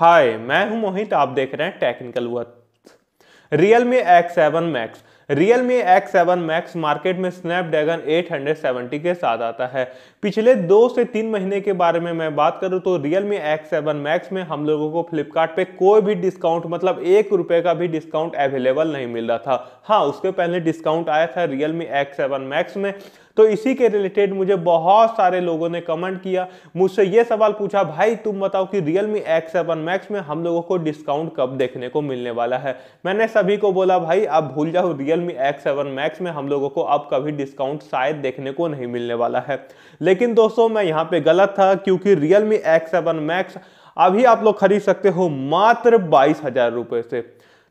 हाय मैं हूं मोहित आप देख रहे हैं technical worth Realme X seven Max Realme X seven Max market में स्नैपड्रैगन 870 के साथ आता है पिछले दो से तीन महीने के बारे में मैं बात करूं तो Realme X seven Max में हम लोगों को फ्लिपकार्ट पे कोई भी डिस्काउंट मतलब एक रुपए का भी डिस्काउंट अवेलेबल नहीं मिल रहा था हाँ उसके पहले डिस्काउंट आया था Realme X seven Max में तो इसी के रिलेटेड मुझे बहुत सारे लोगों ने कमेंट किया मुझसे ये सवाल पूछा भाई तुम बताओ कि रियलमी एक्स सेवन मैक्स में हम लोगों को डिस्काउंट कब देखने को मिलने वाला है मैंने सभी को बोला भाई आप भूल जाओ रियलमी एक्स सेवन मैक्स में हम लोगों को अब कभी डिस्काउंट शायद देखने को नहीं मिलने वाला है लेकिन दोस्तों मैं यहाँ पे गलत था क्योंकि रियलमी एक्स सेवन मैक्स अभी आप लोग खरीद सकते हो मात्र बाईस हजार रुपए से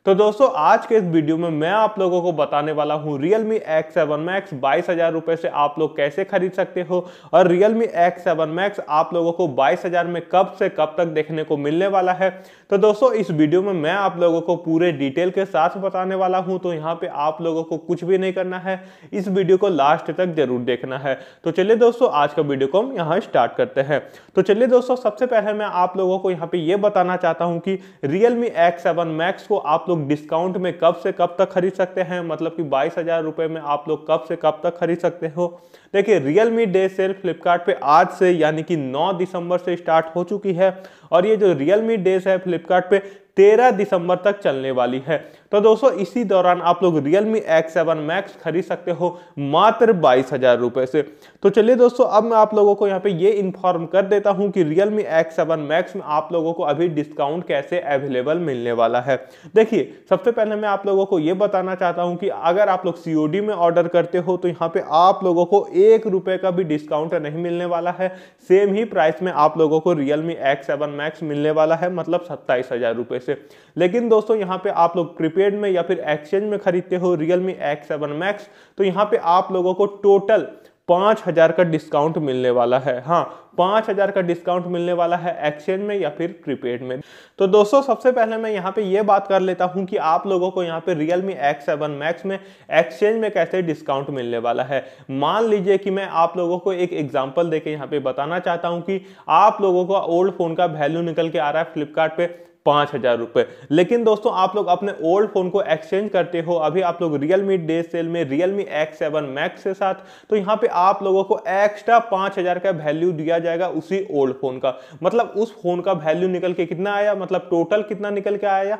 तो दोस्तों आज के इस वीडियो में मैं आप लोगों को बताने वाला हूं Realme X seven Max बाईस हजार रुपए से आप लोग कैसे खरीद सकते हो और Realme X seven Max आप लोगों को बाईस हजार में कब से कब तक देखने को मिलने वाला है तो दोस्तों इस वीडियो में मैं आप लोगों को पूरे डिटेल के साथ बताने वाला हूं तो यहाँ पे आप लोगों को कुछ भी नहीं करना है इस वीडियो को लास्ट तक जरूर देखना है तो चलिए दोस्तों आज का वीडियो को हम यहाँ स्टार्ट करते हैं तो चलिए दोस्तों सबसे पहले मैं आप लोगों को यहाँ पे ये बताना चाहता हूँ कि रियलमी एक्स सेवन मैक्स को आप लोग लोग डिस्काउंट में कब से कब तक खरीद सकते हैं मतलब कि बाईस हज़ार रुपए में आप लोग कब से कब तक खरीद सकते हो देखिए रियलमी डे सेल फ्लिपकार्ट आज से यानी कि 9 दिसंबर से स्टार्ट हो चुकी है और ये जो रियल मी डेज है फ्लिपकार्ट पे तेरह दिसंबर तक चलने वाली है तो दोस्तों इसी दौरान आप लोग Realme X7 Max खरीद सकते हो मात्र बाईस हजार रुपए से तो चलिए दोस्तों अब मैं आप लोगों को यहाँ पे ये इन्फॉर्म कर देता हूँ कि Realme X7 Max में आप लोगों को अभी डिस्काउंट कैसे अवेलेबल मिलने वाला है देखिए सबसे पहले मैं आप लोगों को ये बताना चाहता हूँ कि अगर आप लोग सी में ऑर्डर करते हो तो यहाँ पे आप लोगों को एक का भी डिस्काउंट नहीं मिलने वाला है सेम ही प्राइस में आप लोगों को रियलमी एक्स सेवन मैक्स मिलने वाला है मतलब सत्ताईस हज़ार रुपए से लेकिन दोस्तों यहाँ पे आप लोग प्रीपेड में या फिर एक्सचेंज में खरीदते हो रियलमी एक्स सेवन मैक्स तो यहाँ पे आप लोगों को टोटल पाँच हज़ार का डिस्काउंट मिलने वाला है हाँ पाँच हज़ार का डिस्काउंट मिलने वाला है एक्सचेंज में या फिर प्रीपेड में तो दोस्तों सबसे पहले मैं यहाँ पे ये बात कर लेता हूँ कि आप लोगों को यहाँ पे Realme X seven Max में एक्सचेंज में कैसे डिस्काउंट मिलने वाला है मान लीजिए कि मैं आप लोगों को एक एग्जाम्पल के यहाँ पे बताना चाहता हूँ कि आप लोगों का ओल्ड फोन का वैल्यू निकल के आ रहा है फ्लिपकार्ट पाँच हज़ार रुपये लेकिन दोस्तों आप लोग अपने ओल्ड फ़ोन को एक्सचेंज करते हो अभी आप लोग रियल मी डे सेल में Realme X seven Max के साथ तो यहाँ पे आप लोगों को एक्स्ट्रा पाँच हज़ार का वैल्यू दिया जाएगा उसी ओल्ड फ़ोन का मतलब उस फ़ोन का वैल्यू निकल के कितना आया मतलब टोटल कितना निकल के आया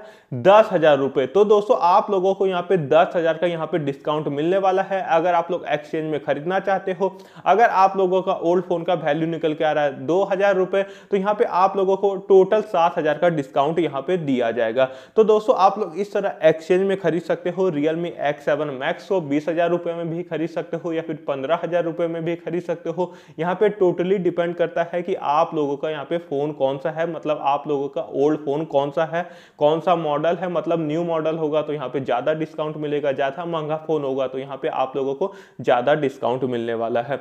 दस हज़ार रुपये तो दोस्तों आप लोगों को यहाँ पे दस हज़ार का यहाँ पे डिस्काउंट मिलने वाला है अगर आप लोग एक्सचेंज में खरीदना चाहते हो अगर आप लोगों का ओल्ड फ़ोन का वैल्यू निकल के आ रहा है दो हज़ार रुपए तो यहाँ पे आप लोगों को टोटल सात हज़ार का डिस्काउंट डिस्काउंट यहाँ पे दिया जाएगा तो दोस्तों आप लोग इस तरह एक्सचेंज में खरीद सकते हो Realme X seven Max को बीस हजार रुपए में भी खरीद सकते हो या फिर पंद्रह हजार रुपए में भी खरीद सकते हो यहाँ पे टोटली डिपेंड करता है कि आप लोगों का यहाँ पे फोन कौन सा है मतलब आप लोगों का ओल्ड फोन कौन सा है कौन सा मॉडल है मतलब न्यू मॉडल होगा तो यहाँ पे ज्यादा डिस्काउंट मिलेगा ज्यादा महंगा फोन होगा तो यहाँ पे आप लोगों को ज्यादा डिस्काउंट मिलने वाला है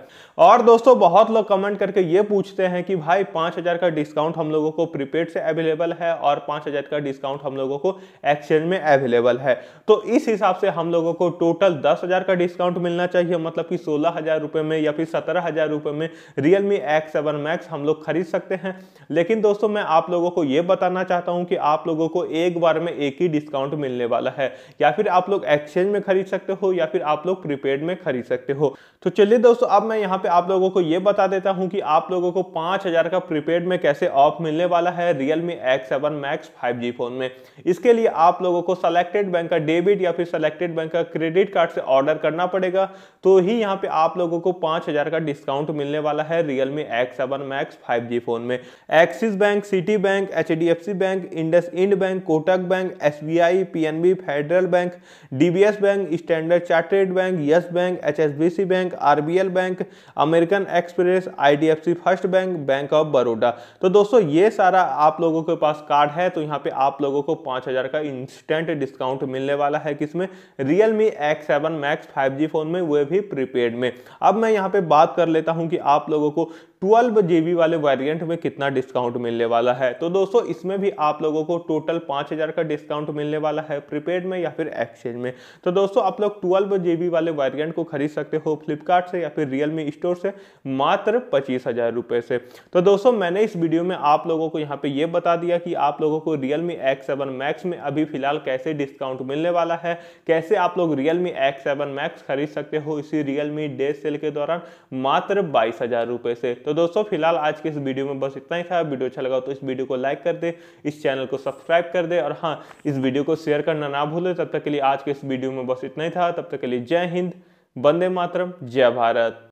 और दोस्तों बहुत लोग कमेंट करके ये पूछते हैं कि भाई पांच का डिस्काउंट हम लोगों को प्रीपेड से अवेलेबल है और चार पांच हज़ार का डिस्काउंट हम लोगों को एक्सचेंज में अवेलेबल है तो इस हिसाब से हम लोगों को टोटल दस हज़ार का डिस्काउंट मिलना चाहिए मतलब कि सोलह हज़ार रुपए में या फिर सत्रह हज़ार रुपए में Realme X seven Max हम लोग खरीद सकते हैं लेकिन दोस्तों मैं आप लोगों को यह बताना चाहता हूं कि आप लोगों को एक बार में एक ही डिस्काउंट मिलने वाला है या फिर आप लोग एक्सचेंज में खरीद सकते हो या फिर आप लोग प्रीपेड में खरीद सकते हो तो चलिए दोस्तों अब मैं यहाँ पे आप लोगों को यह बता देता हूँ कि आप लोगों को पांच हज़ार का प्रीपेड में कैसे ऑफ मिलने वाला है Realme X seven Max 5G phone में इसके लिए आप लोगों को सेलेक्टेड बैंक का डेबिट या फिर सेलेक्टेड बैंक का क्रेडिट कार्ड से ऑर्डर करना पड़ेगा तो ही यहाँ पे आप लोगों को 5000 का डिस्काउंट मिलने वाला है Realme X seven Max five phone में Axis Bank Citi Bank H Bank IndusInd Bank Kotak Bank S B Federal Bank DBS Bank Standard Chartered Bank Yes Bank H Bank RBL Bank American Express IDFC First Bank Bank of Baroda तो दोस्तों ये सारा आप लोगों के पास card है तो यहाँ पे आप लोगों को पांच हज़ार का इंस्टेंट डिस्काउंट मिलने वाला है किसमें Realme X seven Max five G phone में वह भी प्रीपेड में अब मैं यहाँ पे बात कर लेता हूँ कि आप लोगों को ट्वेल्व जीबी वाले वेरियंट में कितना डिस्काउंट मिलने वाला है तो दोस्तों इसमें भी आप लोगों को टोटल हज़ार का डिस्काउंट मिलने वाला है प्रीपेड में या फिर एक्सचेंज में तो दोस्तों आप लोग ट्वेल्व जीबी वाले वेरियंट को खरीद सकते हो फ्लिपकार्ट से या फिर रियल मी स्टोर से मात्र पच्चीस हजार रुपए से तो दोस्तों मैंने इस वीडियो में आप लोगों को यहाँ पे ये बता दिया कि आप लोगों को Realme X seven Max में अभी फिलहाल कैसे डिस्काउंट मिलने वाला है कैसे आप लोग Realme X seven Max खरीद सकते हो इसी रियल मी डे सेल के दौरान मात्र बाईस हजार रुपए से तो दोस्तों फिलहाल आज के इस वीडियो में बस इतना ही था वीडियो अच्छा लगा तो इस वीडियो को लाइक कर दे इस चैनल को सब्सक्राइब कर दे और हाँ इस वीडियो को शेयर करना ना भूले तब तक के लिए आज के इस वीडियो में बस इतना ही था तब तक के लिए जय हिंद वंदे मातरम जय भारत